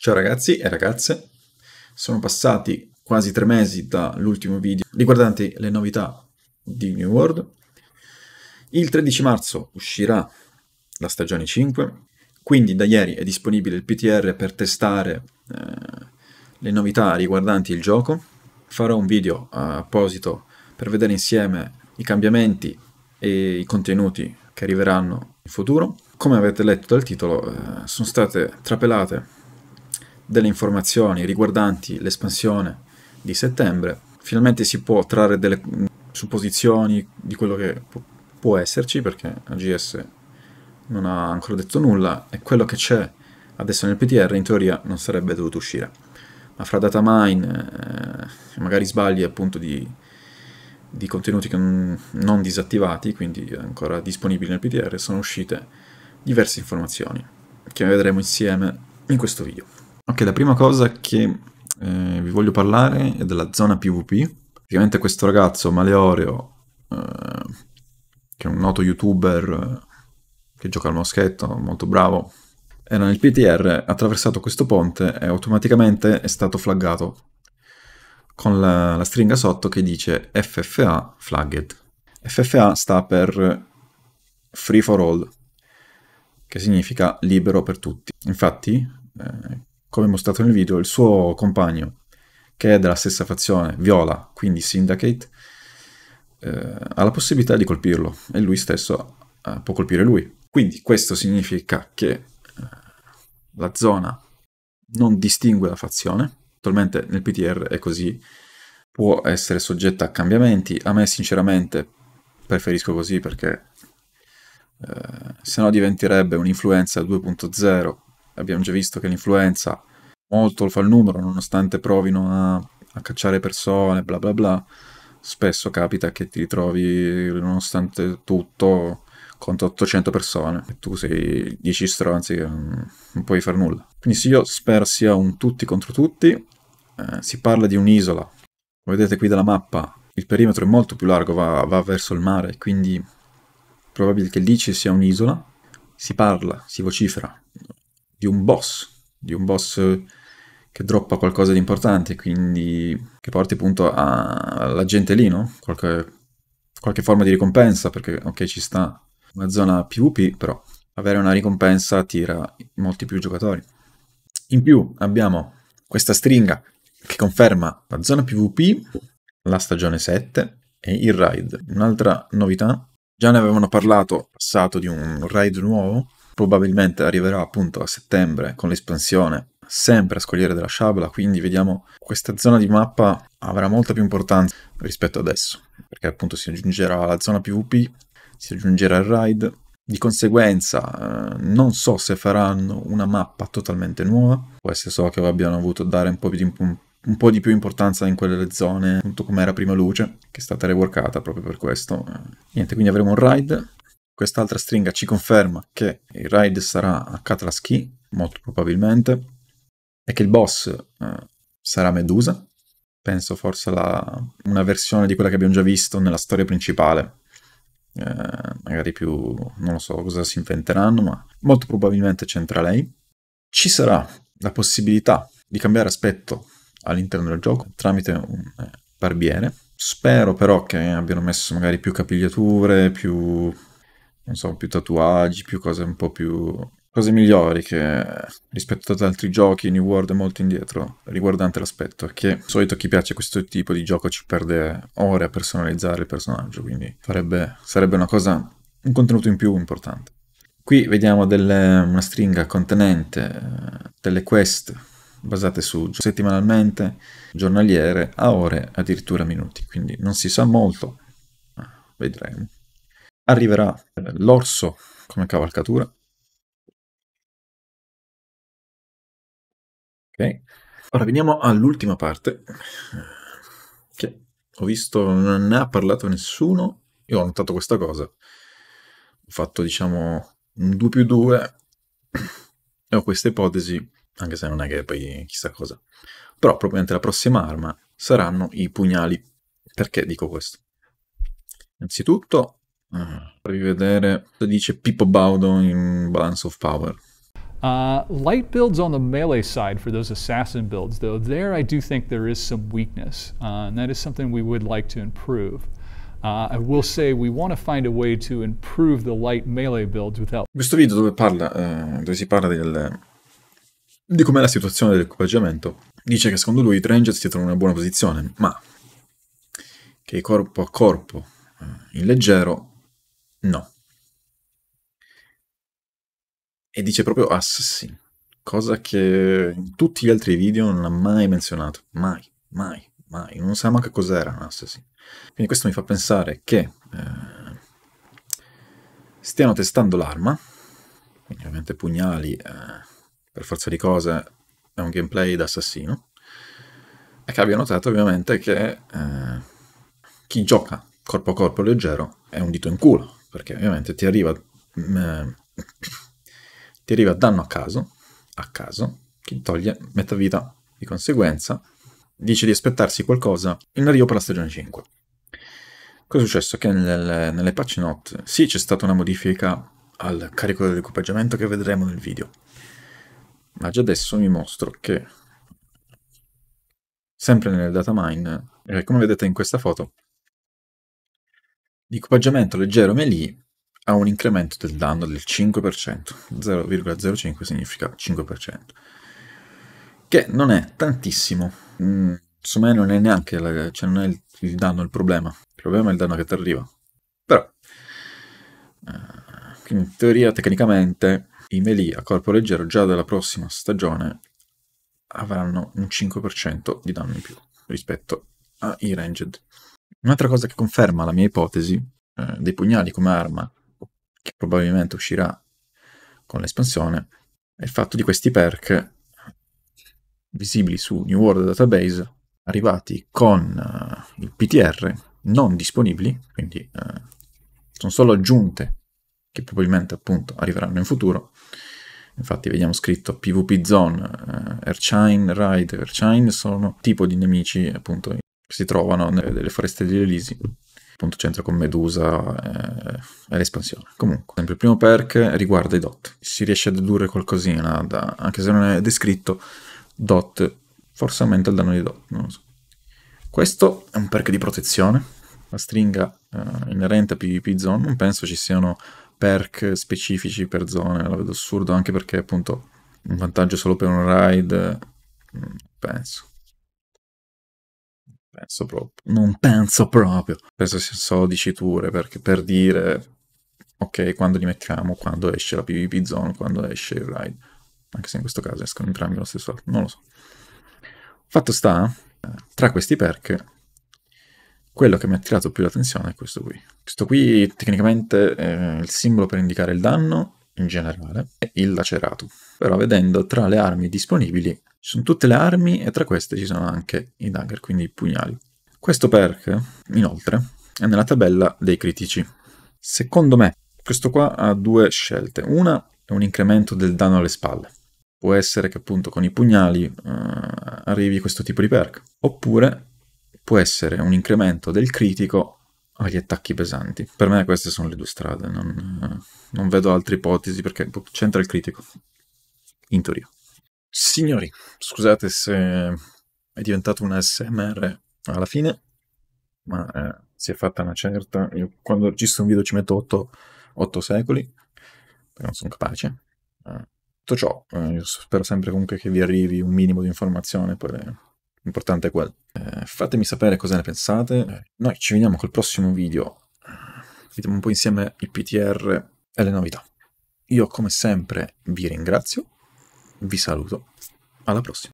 Ciao ragazzi e ragazze, sono passati quasi tre mesi dall'ultimo video riguardanti le novità di New World. Il 13 marzo uscirà la stagione 5, quindi da ieri è disponibile il PTR per testare eh, le novità riguardanti il gioco. Farò un video apposito per vedere insieme i cambiamenti e i contenuti che arriveranno in futuro. Come avete letto dal titolo, eh, sono state trapelate delle informazioni riguardanti l'espansione di settembre, finalmente si può trarre delle mm, supposizioni di quello che può esserci, perché AGS non ha ancora detto nulla, e quello che c'è adesso nel PTR in teoria non sarebbe dovuto uscire. Ma fra datamine eh, magari sbagli appunto di, di contenuti non disattivati, quindi ancora disponibili nel PTR, sono uscite diverse informazioni che vedremo insieme in questo video. Ok, la prima cosa che eh, vi voglio parlare è della zona PvP. Praticamente questo ragazzo, Maleoreo, eh, che è un noto youtuber eh, che gioca al moschetto, molto bravo, era nel PTR, ha attraversato questo ponte e automaticamente è stato flaggato con la, la stringa sotto che dice FFA flagged. FFA sta per free for all, che significa libero per tutti. Infatti, eh, come mostrato nel video, il suo compagno, che è della stessa fazione, Viola, quindi Syndicate, eh, ha la possibilità di colpirlo e lui stesso eh, può colpire lui. Quindi questo significa che eh, la zona non distingue la fazione, attualmente nel PTR è così, può essere soggetta a cambiamenti, a me sinceramente preferisco così perché eh, se no diventerebbe un'influenza 2.0 abbiamo già visto che l'influenza molto lo fa il numero, nonostante provino a, a cacciare persone, bla bla bla, spesso capita che ti ritrovi, nonostante tutto, contro 800 persone e tu sei 10 stronzi che non puoi fare nulla. Quindi sì, io spero sia un tutti contro tutti. Eh, si parla di un'isola, come vedete qui dalla mappa, il perimetro è molto più largo, va, va verso il mare, quindi è probabile che lì ci sia un'isola. Si parla, si vocifera di un boss, di un boss eh, che droppa qualcosa di importante, quindi che porti appunto a, alla gente lì, no? Qualche, qualche forma di ricompensa, perché ok ci sta una zona PvP, però avere una ricompensa attira molti più giocatori. In più abbiamo questa stringa che conferma la zona PvP, la stagione 7 e il raid. Un'altra novità, già ne avevano parlato passato di un raid nuovo, probabilmente arriverà appunto a settembre con l'espansione sempre a scogliere della sciabola, quindi vediamo questa zona di mappa avrà molta più importanza rispetto adesso, perché appunto si aggiungerà la zona PvP, si aggiungerà il raid, di conseguenza eh, non so se faranno una mappa totalmente nuova, o se so che abbiano voluto dare un po' di, un, un po' di più importanza in quelle zone, appunto come era prima luce, che è stata reworkata proprio per questo. Eh. Niente, quindi avremo un raid, Quest'altra stringa ci conferma che il raid sarà a Catlas Key, molto probabilmente, e che il boss eh, sarà Medusa, penso forse la, una versione di quella che abbiamo già visto nella storia principale. Eh, magari più, non so cosa si inventeranno, ma molto probabilmente c'entra lei. Ci sarà la possibilità di cambiare aspetto all'interno del gioco tramite un eh, barbiere. Spero però che abbiano messo magari più capigliature, più non so, più tatuaggi, più cose un po' più... cose migliori che rispetto ad altri giochi New World è molto indietro riguardante l'aspetto, che di solito chi piace questo tipo di gioco ci perde ore a personalizzare il personaggio, quindi farebbe, sarebbe una cosa, un contenuto in più importante. Qui vediamo delle, una stringa contenente eh, delle quest basate su settimanalmente, giornaliere, a ore, addirittura minuti, quindi non si sa molto, vedremo. Arriverà l'orso come cavalcatura. Ok. Ora veniamo all'ultima parte, che ho visto non ne ha parlato nessuno Io ho notato questa cosa. Ho fatto, diciamo, un 2 più 2 e ho questa ipotesi, anche se non è che poi chissà cosa. Però probabilmente la prossima arma saranno i pugnali. Perché dico questo? Innanzitutto Mhm. rivedere cosa dice Pippo Baudo in Balance of Power. Uh, light builds on the melee side for those assassin builds, though. There, I do think there is some weakness, uh, and that is something we would like to improve. Uh, I will say we want to find a way to improve the light melee builds without. Questo video dove, parla, eh, dove si parla del, di com'è la situazione dell'equipaggiamento dice che secondo lui i Rangers si trovano in una buona posizione, ma che corpo a corpo, eh, in leggero, No. E dice proprio assassin, ah, cosa che in tutti gli altri video non ha mai menzionato, mai, mai, mai, non sa manca cos'era un assassin. Quindi questo mi fa pensare che eh, stiano testando l'arma, quindi ovviamente pugnali, eh, per forza di cose è un gameplay d'assassino, e che abbia notato ovviamente che eh, chi gioca corpo a corpo leggero è un dito in culo, perché ovviamente ti arriva, mm, eh, ti arriva danno a caso, a caso, che toglie metà vita. Di conseguenza, dice di aspettarsi qualcosa in arrivo per la stagione 5. Cosa è successo? Che nel, nelle patch note, sì, c'è stata una modifica al carico dell'equipaggiamento che vedremo nel video, ma già adesso vi mostro che sempre nel datamine, eh, come vedete in questa foto, L'equipaggiamento leggero melee ha un incremento del danno del 5%, 0,05 significa 5%, che non è tantissimo, mm, su me non è neanche, la, cioè non è il, il, danno il problema, il problema è il danno che ti arriva, però, eh, in teoria tecnicamente i melee a corpo leggero già dalla prossima stagione avranno un 5% di danno in più rispetto ai ranged. Un'altra cosa che conferma la mia ipotesi eh, dei pugnali come arma, che probabilmente uscirà con l'espansione, è il fatto di questi perk visibili su New World Database, arrivati con uh, il PTR, non disponibili, quindi uh, sono solo aggiunte che probabilmente appunto arriveranno in futuro. Infatti vediamo scritto PvP Zone, uh, eh, Erchine, Ride, Erchine sono tipo di nemici appunto si trovano nelle, foreste di Elisi. Appunto c'entra con Medusa eh, e l'espansione. Comunque, sempre il primo perk riguarda i dot. Si riesce a dedurre qualcosina, da, anche se non è descritto, dot, forse aumenta il danno di dot, non lo so. Questo è un perk di protezione, la stringa eh, inerente a PvP zone, non penso ci siano perk specifici per zone, la vedo assurdo anche perché appunto un vantaggio solo per un raid, mm, penso penso proprio. Non penso proprio. Penso sia solo diciture, perché per dire, ok, quando li mettiamo, quando esce la PvP zone, quando esce il raid. Anche se in questo caso escono entrambi allo stesso lato, non lo so. Fatto sta, eh, tra questi perk, quello che mi ha attirato più l'attenzione è questo qui. Questo qui tecnicamente è il simbolo per indicare il danno in generale è il lacerato. Però vedendo tra le armi disponibili ci sono tutte le armi e tra queste ci sono anche i dagger, quindi i pugnali. Questo perk, inoltre, è nella tabella dei critici. Secondo me, questo qua ha due scelte. Una è un incremento del danno alle spalle. Può essere che appunto con i pugnali eh, arrivi questo tipo di perk. Oppure può essere un incremento del critico agli attacchi pesanti. Per me queste sono le due strade, non, non vedo altre ipotesi perché boh, c'entra il critico, in teoria. Signori, scusate se è diventato un SMR alla fine, ma eh, si è fatta una certa... Io quando registro un video ci metto 8, 8 secoli, perché non sono capace. Eh, tutto ciò, eh, spero sempre comunque che vi arrivi un minimo di informazione, poi le L'importante è quello. Eh, fatemi sapere cosa ne pensate. Eh. Noi ci vediamo col prossimo video. Vediamo un po' insieme il PTR e le novità. Io come sempre vi ringrazio, vi saluto, alla prossima.